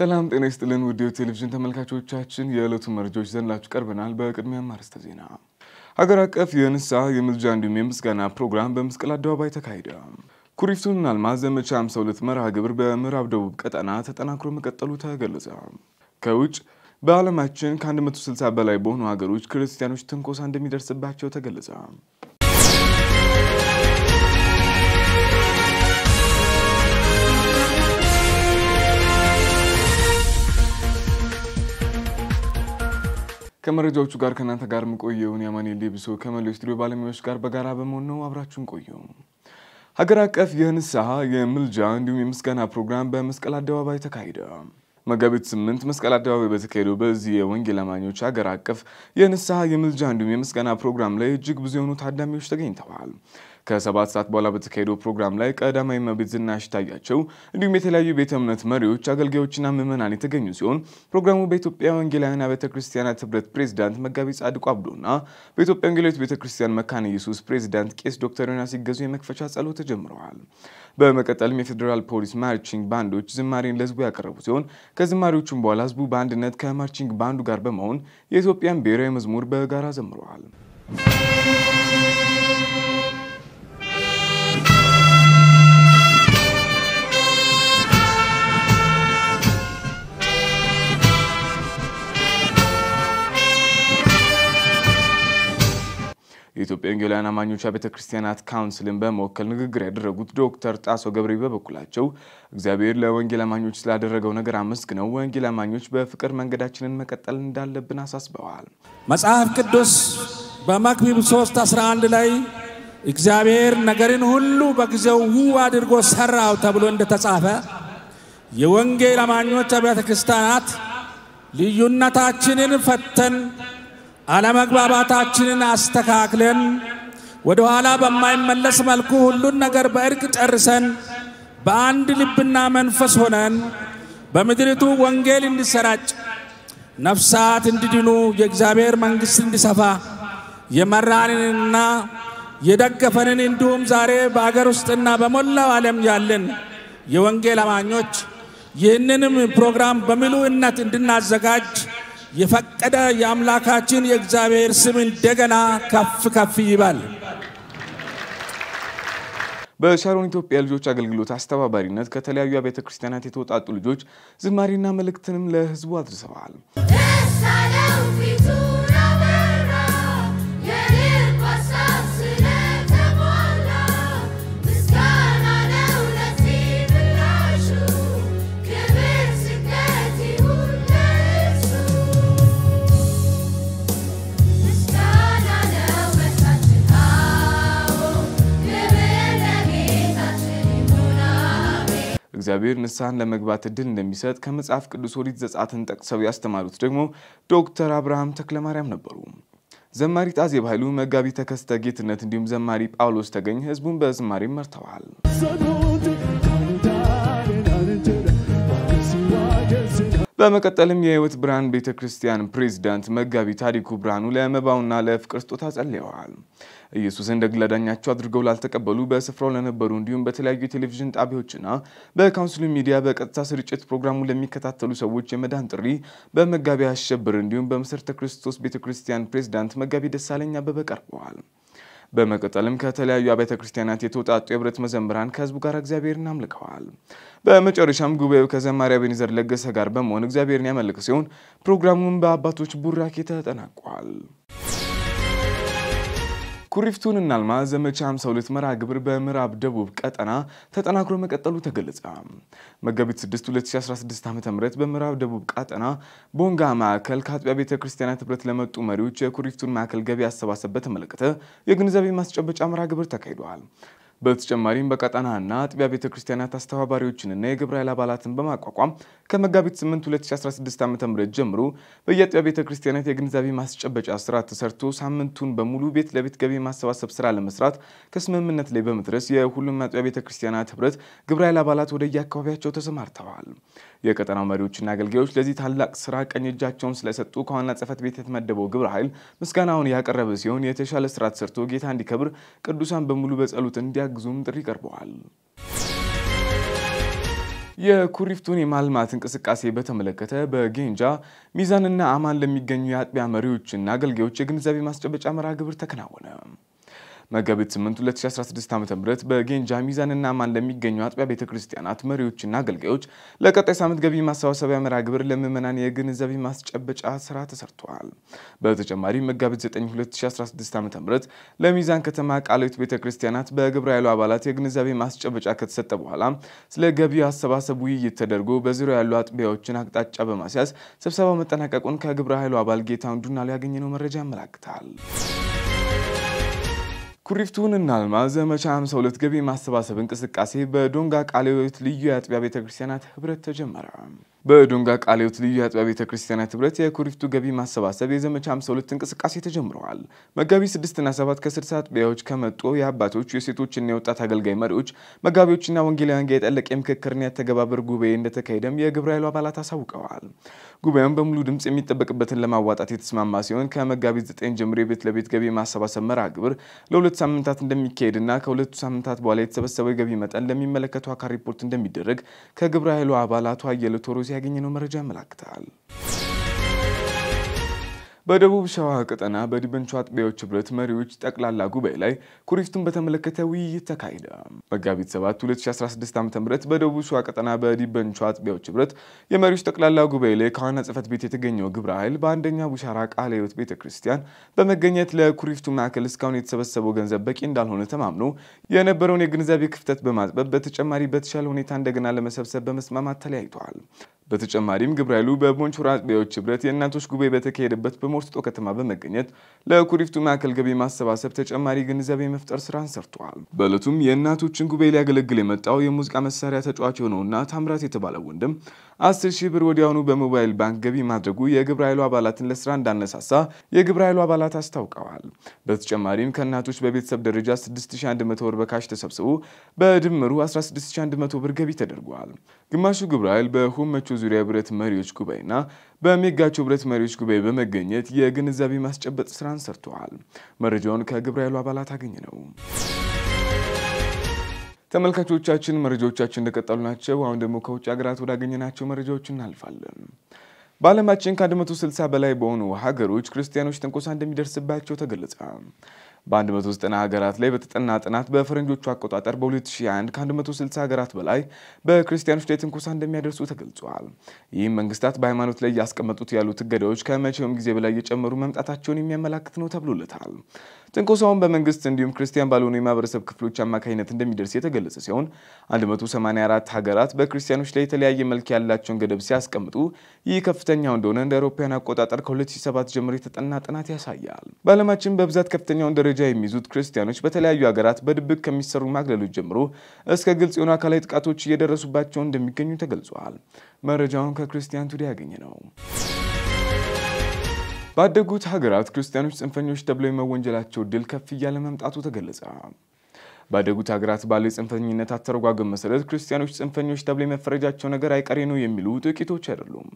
ሰላም ጤና ይስጥልን ውድ ቴሌቪዥን ተመልካቾቻችን የዕለቱ መረጃዎች ዘንላችሁ ቀርበናል። በቅድሚያ ማርስተ ዜና ሀገር አቀፍ የንስሐ የምልጃ እንዲሁም የምስጋና ፕሮግራም በመስቀል አደባባይ ተካሄደ። ኩሪፍቱን አልማዝ ዘመቻ 52 መርሃ ግብር በምዕራብ ደቡብ ቀጠና ተጠናክሮ መቀጠሉ ተገለጸ። ከውጭ በዓለማችን ከ160 በላይ በሆኑ ሀገሮች ክርስቲያኖች ትንኮሳ እንደሚደርስባቸው ተገለጸ። ከመረጃዎቹ ጋር ከእናንተ ጋር የምቆየውን የአማኔ ሌብሶ ከመላው ስቱዲዮ ባለሙያዎች ጋር በጋራ በመሆን ነው። አብራችሁን ቆዩ። ሀገር አቀፍ የንስሐ የምልጃ እንዲሁም የምስጋና ፕሮግራም በመስቀል አደባባይ ተካሄደ። መጋቢት ስምንት መስቀል አደባባይ በተካሄደው በዚህ የወንጌል አማኞች ሀገር አቀፍ የንስሐ የምልጃ እንዲሁም የምስጋና ፕሮግራም ላይ እጅግ ብዙ የሆኑ ታዳሚዎች ተገኝተዋል። ከሰባት ሰዓት በኋላ በተካሄደው ፕሮግራም ላይ ቀዳማዊ እመቤት ዝናሽ ታያቸው እንዲሁም የተለያዩ ቤተ እምነት መሪዎች፣ አገልጋዮችና ምዕመናን የተገኙ ሲሆን ፕሮግራሙ በኢትዮጵያ ወንጌላውያን አብያተ ክርስቲያናት ህብረት ፕሬዚዳንት መጋቢ ጻድቁ አብዶና በኢትዮጵያ ወንጌላዊት ቤተ ክርስቲያን መካነ ኢየሱስ ፕሬዚዳንት ቄስ ዶክተር ዮናስ ሲገዙ የመክፈቻ ጸሎት ተጀምረዋል። በመቀጠልም የፌዴራል ፖሊስ ማርቺንግ ባንዶች ዝማሬን ለህዝቡ ያቀረቡ ሲሆን ከዝማሬዎቹም በኋላ ህዝቡ በአንድነት ከማርቺንግ ባንዱ ጋር በመሆን የኢትዮጵያን ብሔራዊ መዝሙር በጋራ ዘምረዋል። የኢትዮጵያ ወንጌላውያን አማኞች ቤተ ክርስቲያናት ካውንስልን በመወከል ንግግር ያደረጉት ዶክተር ጣሶ ገብሬ በበኩላቸው እግዚአብሔር ለወንጌል አማኞች ስላደረገው ነገር አመስግነው ወንጌል አማኞች በፍቅር መንገዳችንን መቀጠል እንዳለብን አሳስበዋል። መጽሐፍ ቅዱስ በመክብብ 3 11 ላይ እግዚአብሔር ነገርን ሁሉ በጊዜው ውብ አድርጎ ሰራው ተብሎ እንደተጻፈ የወንጌል አማኞች ቤተ ክርስቲያናት ልዩነታችንን ፈተን አለመግባባታችንን አስተካክለን ወደ ኋላ በማይመለስ መልኩ ሁሉን ነገር በእርቅ ጨርሰን በአንድ ልብና መንፈስ ሆነን በምድሪቱ ወንጌል እንዲሰራጭ ነፍሳት እንዲድኑ የእግዚአብሔር መንግሥት እንዲሰፋ የመራንንና የደገፈንን እንዲሁም ዛሬ በአገር ውስጥና በሞላው ዓለም ያለን የወንጌል አማኞች ይህንንም ፕሮግራም በምሉእነት እንድናዘጋጅ የፈቀደ የአምላካችን የእግዚአብሔር ስም እንደገና ከፍ ከፍ ይባል። በሻሮን ኢትዮጵያ ልጆች አገልግሎት አስተባባሪነት ከተለያዩ አብያተ ክርስቲያናት የተውጣጡ ልጆች ዝማሬና መልእክትንም ለህዝቡ አድርሰዋል። እግዚአብሔር ንስሐን ለመግባት እድል እንደሚሰጥ ከመጽሐፍ ቅዱስ ኦሪት ዘጸአትን ጠቅሰው ያስተማሩት ደግሞ ዶክተር አብርሃም ተክለማርያም ነበሩ። ዘማሪ ጣዜ ባህሉ፣ መጋቢ ተከስተ ጌትነት እንዲሁም ዘማሪ ጳውሎስ ተገኝ ህዝቡን በዝማሬ መርተዋል። በመቀጠልም የህይወት ብርሃን ቤተ ክርስቲያን ፕሬዚዳንት መጋቢ ታሪኩ ብርሃኑ ለመባውና ለፍቅር ስጦታ ጸልየዋል። ኢየሱስ እንደ ግል አዳኛቸው አድርገው ላልተቀበሉ፣ በስፍራው ለነበሩ እንዲሁም በተለያዩ የቴሌቪዥን ጣቢያዎችና በካውንስሉ ሚዲያ በቀጥታ ስርጭት ፕሮግራሙ ለሚከታተሉ ሰዎች የመዳን ጥሪ በመጋቢ አሸብር እንዲሁም በመሰረተ ክርስቶስ ቤተ ክርስቲያን ፕሬዚዳንት መጋቢ ደሳለኝ አበበ ቀርበዋል። በመቀጠልም ከተለያዩ አብያተ ክርስቲያናት የተውጣጡ የህብረት መዘምራን ከህዝቡ ጋር እግዚአብሔርን አምልከዋል። በመጨረሻም ጉባኤው ከዘማሪ አቤኔዘር ለገሰ ጋር በመሆን እግዚአብሔርን ያመልክ ሲሆን ፕሮግራሙን በአባቶች ቡራኬ ተጠናቋል። ኩሪፍቱንና አልማ ዘመቻ 52 መርሃ ግብር በምዕራብ ደቡብ ቀጠና ተጠናክሮ መቀጠሉ ተገለጸ። መጋቢት 6 2016 ዓ ም በምዕራብ ደቡብ ቀጠና ቦንጋ ማዕከል ከአጥቢያ ቤተ ክርስቲያናት ህብረት ለመጡ መሪዎች የኩሪፍቱን ማዕከል ገቢ አሰባሰብ በተመለከተ የግንዛቤ ማስጨበጫ መርሃ ግብር ተካሂደዋል። በተጨማሪም በቀጠናና አጥቢያ ቤተ ክርስቲያናት አስተባባሪዎችንና የግብረ ኃይል አባላትን በማቋቋም ከመጋቢት 8 2016 ዓ ም ጀምሮ በየአጥቢያ ቤተ ክርስቲያናት የግንዛቤ ማስጨበጫ ስራ ተሰርቶ ሳምንቱን በሙሉ ቤት ለቤት ገቢ ማሰባሰብ ስራ ለመስራት ከስምምነት ላይ በመድረስ የሁሉም አጥቢያ ቤተ ክርስቲያናት ህብረት ግብረ ኃይል አባላት ወደ የአካባቢያቸው ተሰማርተዋል። የቀጠናው መሪዎችና አገልጋዮች ለዚህ ታላቅ ስራ ቀኝ እጃቸውን ስለሰጡ ከዋና ጽህፈት ቤት የተመደበው ግብረ ኃይል ምስጋናውን ያቀረበ ሲሆን የተሻለ ስራ ተሰርቶ ጌታ እንዲከብር ቅዱሳን በሙሉ በጸሎት እንዲያ እንዲያግዙም ጥሪ ቀርበዋል። የኩሪፍቱን የማልማት እንቅስቃሴ በተመለከተ በጌንጃ ሚዛንና አማን ለሚገኙ የአጥቢያ መሪዎችና አገልጋዮች የግንዛቤ ማስጨበጫ መርሃ ግብር ተከናወነ። መጋቢት 8 2016 ዓ ም በጌንጃ ሚዛንና ማን ለሚገኙ አጥቢያ ቤተ ክርስቲያናት መሪዎችና አገልጋዮች ለቀጣይ ሳምንት ገቢ ማሰባሰቢያ መርሃ ግብር ለምዕመናን የግንዛቤ ማስጨበጫ ስራ ተሰርተዋል። በተጨማሪ መጋቢት 9 2016 ዓ ም ለሚዛን ከተማ ቃሊት ቤተ ክርስቲያናት በግብረ ኃይሉ አባላት የግንዛቤ ማስጨበጫ ከተሰጠ በኋላ ስለ ገቢ አሰባሰብ ውይይት ተደርጎ በዙሪያ ያሉ አጥቢያዎችን አቅጣጫ በማስያዝ ስብሰባው መጠናቀቁን ከግብረ ኃይሉ አባል ጌታ ዱናሉ ያገኘነው መረጃ ያመላክታል። ኩሪፍቱንና ዘመቻ 52 ገቢ ማሰባሰብ እንቅስቃሴ በዶንጋ ቃሊዮት ልዩ የአጥቢያ ቤተክርስቲያናት ህብረት ተጀመረ። በዶንጋ ቃለ ሕይወት ልዩ አጥቢያ ቤተ ክርስቲያናት ህብረት የኩሪፍቱ ገቢ ማሰባሰብ የዘመቻ 52 እንቅስቃሴ ተጀምረዋል። መጋቢ 6 እና 7 ከ አጥቢያዎች ከመጡ የአባቶች የሴቶችና የወጣት አገልጋይ መሪዎች፣ መጋቢዎችና ወንጌላውያን ጋር የጠለቀ የምክክርና የተገባበር ጉባኤ እንደተካሄደም የግብረ ኃይሉ አባላት አሳውቀዋል። ጉባኤውን በሙሉ ድምፅ የሚጠበቅበትን ለማዋጣት የተስማማ ሲሆን ከመጋቢት 9 ጀምሮ የቤት ለቤት ገቢ ማሰባሰብ መርሃ ግብር ለሁለት ሳምንታት እንደሚካሄድና ከሁለቱ ሳምንታት በኋላ የተሰበሰበው የገቢ መጠን ለሚመለከቱ አካል ሪፖርት እንደሚደረግ ከግብረ ኃይሉ አባላቱ አየለ ቶሮስ ከዚህ ያገኘነው መረጃ ያመላክታል። በደቡብ ሸዋ ቀጠና በዲበንቹ አጥቢያዎች ህብረት መሪዎች ጠቅላላ ጉባኤ ላይ ኩሪፍቱን በተመለከተ ውይይት ተካሄደ። መጋቢት 7 2016 ዓ ም በደቡብ ሸዋ ቀጠና በዲበንቹ አጥቢያዎች ህብረት የመሪዎች ጠቅላላ ጉባኤ ላይ ከዋና ጽህፈት ቤት የተገኘው ግብረ ኃይል በአንደኛ ቡሻራ ቃለ ህይወት ቤተ ክርስቲያን በመገኘት ለኩሪፍቱ ማዕከል እስካሁን የተሰበሰበው ገንዘብ በቂ እንዳልሆነ ተማምኖ የነበረውን የግንዛቤ ክፍተት በማጥበብ በተጨማሪ በተሻለ ሁኔታ እንደገና ለመሰብሰብ በመስማማት ተለያይተዋል። በተጨማሪም ግብረ ኃይሉ በቦንቹራ አጥቢያዎች ህብረት የእናቶች ጉባኤ በተካሄደበት በሞርስጦ ከተማ በመገኘት ለኩሪፍቱ ማዕከል ገቢ ማሰባሰብ ተጨማሪ ግንዛቤ መፍጠር ስራን ሰርተዋል። በእለቱም የእናቶችን ጉባኤ ሊያገለግል የመጣው የሙዚቃ መሳሪያ ተጫዋች የሆነውና ታምራት የተባለ ወንድም አስር ሺህ ብር ወዲያውኑ በሞባይል ባንክ ገቢ ማድረጉ የግብረ ኃይሉ አባላትን ለስራ እንዳነሳሳ የግብረ ኃይሉ አባላት አስታውቀዋል። በተጨማሪም ከእናቶች በቤተሰብ ደረጃ 6100 ብር በካሽ ተሰብስቦ በድምሩ 16100 ብር ገቢ ተደርጓል። ግማሹ ግብረ ኃይል ዙሪያ ህብረት መሪዎች ጉባኤና በሚጋቸው ህብረት መሪዎች ጉባኤ በመገኘት የግንዛቤ ማስጨበጥ ስራን ሰርተዋል። መረጃውን ከግብረ ኃይሉ አባላት አገኘ ነው። ተመልካቾቻችን መረጃዎቻችን እንደቀጠሉ ናቸው። አሁን ደግሞ ከውጭ ሀገራት ወዳገኘናቸው መረጃዎች እናልፋለን። በዓለማችን ከ160 በላይ በሆኑ ሀገሮች ክርስቲያኖች ትንኮሳ እንደሚደርስባቸው ተገለጸ። በ190 ሀገራት ላይ በተጠና ጥናት በፈረንጆቹ አቆጣጠር በ2021 ከ160 ሀገራት በላይ በክርስቲያኖች ላይ ትንኮሳ እንደሚያደርሱ ተገልጿል። ይህም መንግስታት በሃይማኖት ላይ እያስቀመጡት ያሉት እገዳዎች ከመቼውም ጊዜ በላይ እየጨመሩ መምጣታቸውን የሚያመላክት ነው ተብሎለታል። ትንኮሳውን በመንግስት እንዲሁም ክርስቲያን ባልሆኑ የማህበረሰብ ክፍሎች አማካኝነት እንደሚደርስ የተገለጸ ሲሆን 184 ሀገራት በክርስቲያኖች ላይ የተለያየ መልክ ያላቸውን ገደብ ሲያስቀምጡ ይህ ከፍተኛው እንደሆነ እንደ አውሮፓውያን አቆጣጠር ከ2007 ጀምሮ የተጠና ጥናት ያሳያል። በዓለማችን በብዛት ከፍተኛውን ደረጃ መረጃ የሚይዙት ክርስቲያኖች በተለያዩ ሀገራት በድብቅ ከሚሰሩ ማግለሎች ጀምሮ እስከ ግልጽ የሆኑ አካላዊ ጥቃቶች እየደረሱባቸው እንደሚገኙ ተገልጿል። መረጃውን ከክርስቲያን ቱዴ ያገኘ ነው። ባደጉት ሀገራት ክርስቲያኖች ጽንፈኞች ተብለው የመወንጀላቸው ድል ከፍ እያለ መምጣቱ ተገለጸ። ባደጉት ሀገራት ባለ የጽንፈኝነት አተረጓገም መሰረት ክርስቲያኖች ጽንፈኞች ተብሎ የመፈረጃቸው ነገር አይቀሬ ነው የሚሉ ጥቂቶች አይደሉም።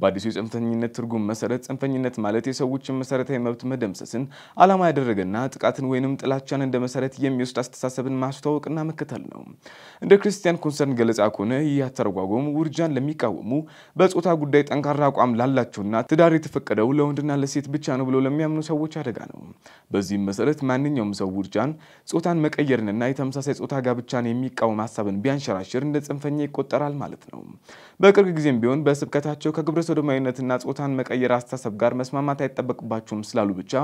በአዲሱ የጽንፈኝነት ትርጉም መሰረት ጽንፈኝነት ማለት የሰዎችን መሰረታዊ መብት መደምሰስን ዓላማ ያደረገና ጥቃትን ወይንም ጥላቻን እንደ መሰረት የሚወስድ አስተሳሰብን ማስተዋወቅና መከተል ነው። እንደ ክርስቲያን ኮንሰርን ገለጻ ከሆነ ይህ አተረጓጎም ውርጃን ለሚቃወሙ በጾታ ጉዳይ ጠንካራ አቋም ላላቸውና ትዳር የተፈቀደው ለወንድና ለሴት ብቻ ነው ብለው ለሚያምኑ ሰዎች አደጋ ነው። በዚህም መሰረት ማንኛውም ሰው ውርጃን፣ ጾታን መቀየርን እና የተመሳሳይ ጾታ ጋብቻን የሚቃወም ሀሳብን ቢያንሸራሽር እንደ ጽንፈኛ ይቆጠራል ማለት ነው። በቅርብ ጊዜም ቢሆን በስብከታቸው ከግብረ ሶዶማዊነትና ጾታን መቀየር አስተሳሰብ ጋር መስማማት አይጠበቅባቸውም ስላሉ ብቻ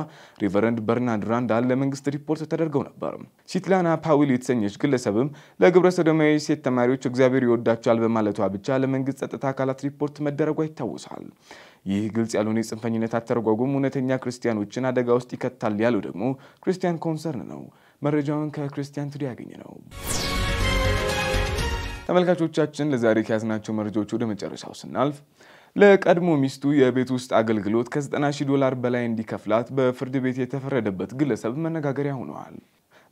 ሪቨረንድ በርናርድ ራንዳል ለመንግስት ሪፖርት ተደርገው ነበር። ሲትላና ፓዊል የተሰኘች ግለሰብም ለግብረ ሶዶማዊ ሴት ተማሪዎች እግዚአብሔር ይወዳቸዋል በማለቷ ብቻ ለመንግስት ጸጥታ አካላት ሪፖርት መደረጓ ይታወሳል። ይህ ግልጽ ያልሆነ የጽንፈኝነት አተረጓጉም እውነተኛ ክርስቲያኖችን አደጋ ውስጥ ይከታል ያለው ደግሞ ክርስቲያን ኮንሰርን ነው። መረጃውን ከክርስቲያን ቱዲ ያገኘ ነው። ተመልካቾቻችን ለዛሬ ከያዝናቸው መረጃዎች ወደ መጨረሻው ስናልፍ ለቀድሞ ሚስቱ የቤት ውስጥ አገልግሎት ከ90 ሺህ ዶላር በላይ እንዲከፍላት በፍርድ ቤት የተፈረደበት ግለሰብ መነጋገሪያ ሆነዋል።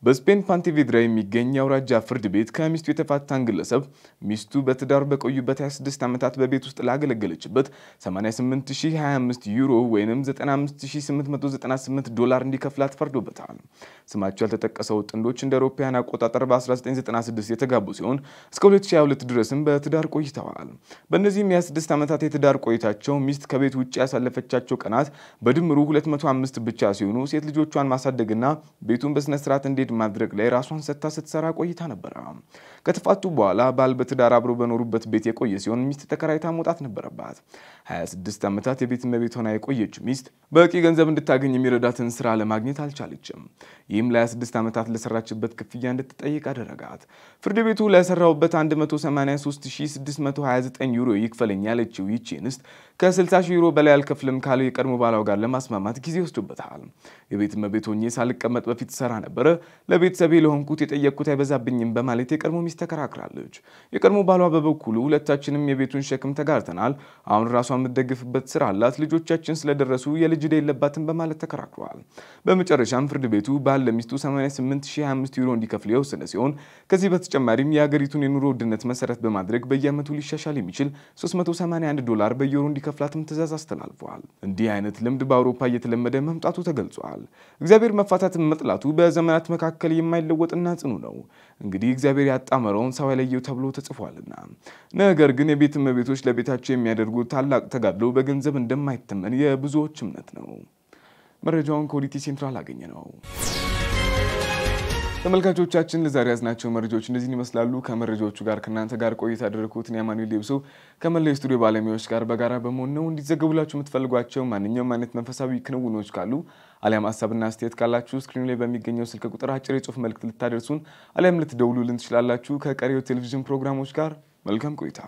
በስፔን ፓንቴቬድራ የሚገኝ የአውራጃ ፍርድ ቤት ከሚስቱ የተፋታን ግለሰብ ሚስቱ በትዳር በቆዩበት 26 ዓመታት በቤት ውስጥ ላገለገለችበት 88025 ዩሮ ወይም 95898 ዶላር እንዲከፍላት ፈርዶበታል። ስማቸው ያልተጠቀሰው ጥንዶች እንደ አውሮፓውያን አቆጣጠር በ1996 የተጋቡ ሲሆን እስከ 2022 ድረስም በትዳር ቆይተዋል። በእነዚህም የ26 ዓመታት የትዳር ቆይታቸው ሚስት ከቤት ውጭ ያሳለፈቻቸው ቀናት በድምሩ 205 ብቻ ሲሆኑ ሴት ልጆቿን ማሳደግና ቤቱን በስነስርዓት እንዴት ሬድ ማድረግ ላይ ራሷን ሰጥታ ስትሰራ ቆይታ ነበረ። ከትፋቱ በኋላ ባል በትዳር አብሮ በኖሩበት ቤት የቆየ ሲሆን ሚስት ተከራይታ መውጣት ነበረባት። 26 ዓመታት የቤት እመቤት ሆና የቆየችው ሚስት በቂ ገንዘብ እንድታገኝ የሚረዳትን ስራ ለማግኘት አልቻለችም። ይህም ለ26 ዓመታት ለሰራችበት ክፍያ እንድትጠይቅ አደረጋት። ፍርድ ቤቱ ለሰራውበት 183629 ዩሮ ይክፈለኝ ያለችው ይቺ እንስት ከ60 ዩሮ በላይ አልከፍልም ካለው የቀድሞ ባሏ ጋር ለማስማማት ጊዜ ወስዶበታል። የቤት እመቤት ሆኜ ሳልቀመጥ በፊት ሰራ ነበረ ለቤተሰቤ ለሆንኩት የጠየቅኩት አይበዛብኝም በማለት የቀድሞ ሚስት ተከራክራለች። የቀድሞ ባሏ በበኩሉ ሁለታችንም የቤቱን ሸክም ተጋርተናል፣ አሁን ራሷን የምትደግፍበት ስራ አላት፣ ልጆቻችን ስለደረሱ የልጅ ዕዳ የለባትም በማለት ተከራክረዋል። በመጨረሻም ፍርድ ቤቱ ባል ለሚስቱ 88025 ዩሮ እንዲከፍል የወሰነ ሲሆን ከዚህ በተጨማሪም የሀገሪቱን የኑሮ ውድነት መሰረት በማድረግ በየዓመቱ ሊሻሻል የሚችል 381 ዶላር በየወሩ እንዲከፍላትም ትዕዛዝ አስተላልፈዋል። እንዲህ አይነት ልምድ በአውሮፓ እየተለመደ መምጣቱ ተገልጿል። እግዚአብሔር መፋታትን መጥላቱ በዘመናት መካከል መካከል የማይለወጥና ጽኑ ነው። እንግዲህ እግዚአብሔር ያጣመረውን ሰው አይለየው ተብሎ ተጽፏልና። ነገር ግን የቤት እመቤቶች ለቤታቸው የሚያደርጉት ታላቅ ተጋድሎ በገንዘብ እንደማይተመን የብዙዎች እምነት ነው። መረጃውን ከኦዲቲ ሴንትራል አገኘ ነው። ተመልካቾቻችን ለዛሬ ያዝናቸው መረጃዎች እንደዚህን ይመስላሉ። ከመረጃዎቹ ጋር ከእናንተ ጋር ቆይታ ያደረግኩት አማኑኤል የብሶ ከመላው የስቱዲዮ ባለሙያዎች ጋር በጋራ በመሆን ነው። እንዲዘገቡላችሁ የምትፈልጓቸው ማንኛውም አይነት መንፈሳዊ ክንውኖች ካሉ አሊያም ሀሳብና አስተያየት ካላችሁ ስክሪኑ ላይ በሚገኘው ስልክ ቁጥር አጭር የጽሁፍ መልእክት ልታደርሱን አሊያም ልትደውሉልን ትችላላችሁ። ከቀሪው ቴሌቪዥን ፕሮግራሞች ጋር መልካም ቆይታ